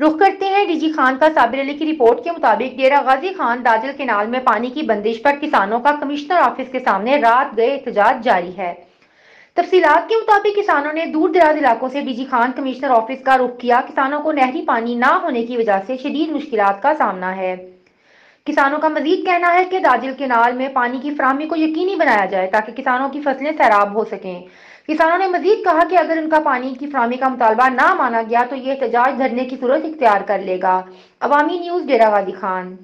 रुख करते हैं डीजी खान का साबिर अली की रिपोर्ट के मुताबिक डेरा गाजी खान दाजल केनाल में पानी की बंदिश पर किसानों का कमिश्नर ऑफिस के सामने रात गए एहतजाज जारी है तफसीलात के मुताबिक किसानों ने दूर दराज इलाकों से डीजी खान कमिश्नर ऑफिस का रुख किया किसानों को नहरी पानी ना होने की वजह से शदीद मुश्किल का सामना है किसानों का मजीद कहना है कि दाजिल केनाल में पानी की फ्राहमी को यकीनी बनाया जाए ताकि किसानों की फसलें सैराब हो सकें किसानों ने मजीद कहा कि अगर उनका पानी की फ्राहमी का मुतालबा न माना गया तो ये एहतजाज धरने की सूरत इख्तियार कर लेगा अवामी न्यूज़ डेरा गाजी खान